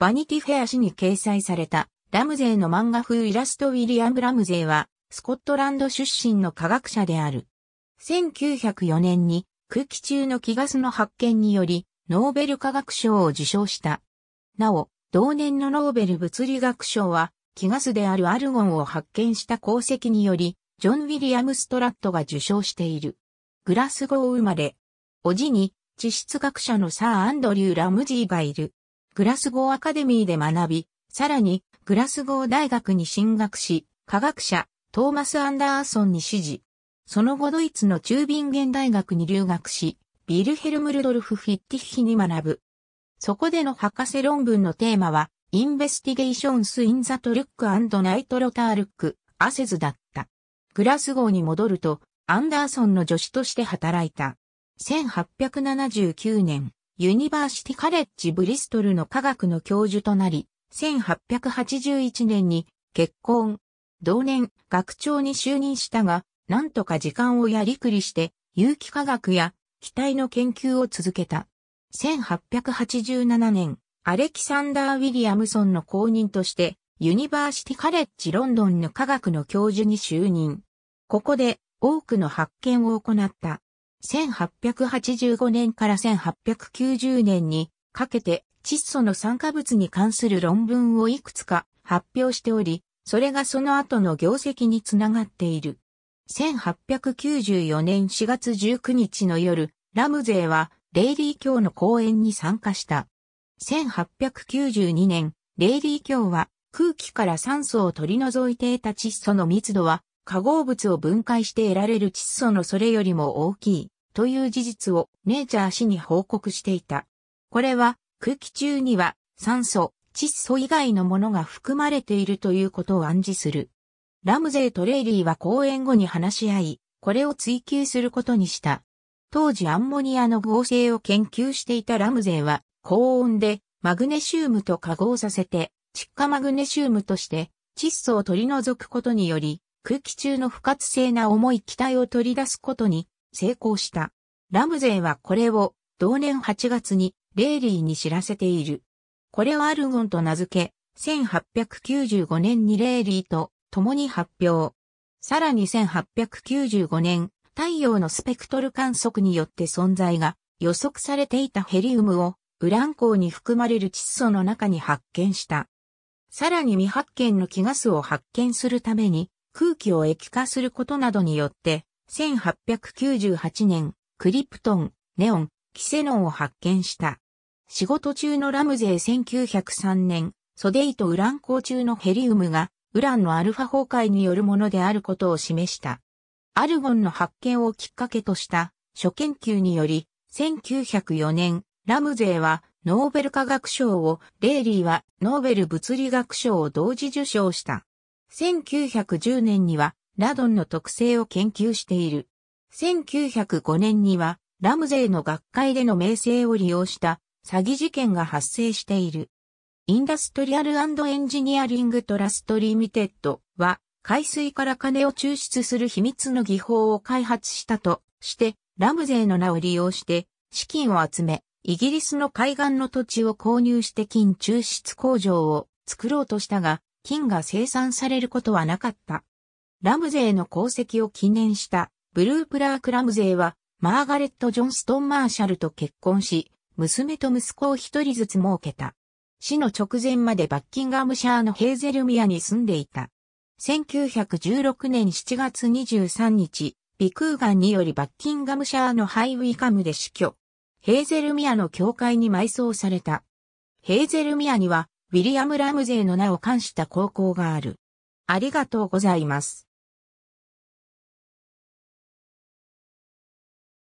バニティフェア誌に掲載されたラムゼーの漫画風イラストウィリアム・ラムゼーはスコットランド出身の科学者である。1904年に空気中の気ガスの発見によりノーベル化学賞を受賞した。なお、同年のノーベル物理学賞は気ガスであるアルゴンを発見した功績によりジョン・ウィリアム・ストラットが受賞している。グラスゴー生まれ。おじに地質学者のサー・アンドリュー・ラムジーがいる。グラスゴーアカデミーで学び、さらに、グラスゴー大学に進学し、科学者、トーマス・アンダーソンに指示。その後ドイツのチュービンゲン大学に留学し、ビルヘルム・ルドルフ・フィッティヒに学ぶ。そこでの博士論文のテーマは、インベスティゲーションス・イン・ザ・トルック・ナイト・ロタールック、アセズだった。グラスゴーに戻ると、アンダーソンの助手として働いた。1879年、ユニバーシティカレッジブリストルの科学の教授となり、1881年に結婚。同年、学長に就任したが、なんとか時間をやりくりして、有機化学や機体の研究を続けた。1887年、アレキサンダー・ウィリアムソンの後任として、ユニバーシティカレッジロンドンの科学の教授に就任。ここで多くの発見を行った。1885年から1890年にかけて窒素の酸化物に関する論文をいくつか発表しており、それがその後の業績につながっている。1894年4月19日の夜、ラムゼーはレイリー教の講演に参加した。1892年、レイリー教は空気から酸素を取り除いて得た窒素の密度は化合物を分解して得られる窒素のそれよりも大きいという事実をネイチャー氏に報告していた。これは空気中には酸素、窒素以外のものが含まれているということを暗示する。ラムゼーとレイリーは講演後に話し合い、これを追求することにした。当時アンモニアの合成を研究していたラムゼーは高温でマグネシウムと化合させて窒化マグネシウムとして窒素を取り除くことにより空気中の不活性な重い気体を取り出すことに成功した。ラムゼーはこれを同年8月にレーリーに知らせている。これをアルゴンと名付け、1895年にレーリーと共に発表。さらに1895年、太陽のスペクトル観測によって存在が予測されていたヘリウムをウラン鉱に含まれる窒素の中に発見した。さらに未発見の気ガスを発見するために空気を液化することなどによって、1898年、クリプトン、ネオン、キセノンを発見した。仕事中のラムゼー1903年、ソデイとウラン鋼中のヘリウムが、ウランのアルファ崩壊によるものであることを示した。アルゴンの発見をきっかけとした初研究により、1904年、ラムゼーはノーベル化学賞を、レイリーはノーベル物理学賞を同時受賞した。1910年にはラドンの特性を研究している。1905年にはラムゼイの学会での名声を利用した詐欺事件が発生している。インダストリアルエンジニアリングトラストリミテッドは海水から金を抽出する秘密の技法を開発したとしてラムゼイの名を利用して資金を集めイギリスの海岸の土地を購入して金抽出工場を作ろうとしたが金が生産されることはなかった。ラムゼーの功績を記念したブループラーク・ラムゼーはマーガレット・ジョンストン・マーシャルと結婚し、娘と息子を一人ずつ設けた。死の直前までバッキンガムシャーのヘーゼルミアに住んでいた。1916年7月23日、鼻ーガンによりバッキンガムシャーのハイウィカムで死去。ヘーゼルミアの教会に埋葬された。ヘーゼルミアにはウィリアム・ラムゼーの名を冠した高校がある。ありがとうございます。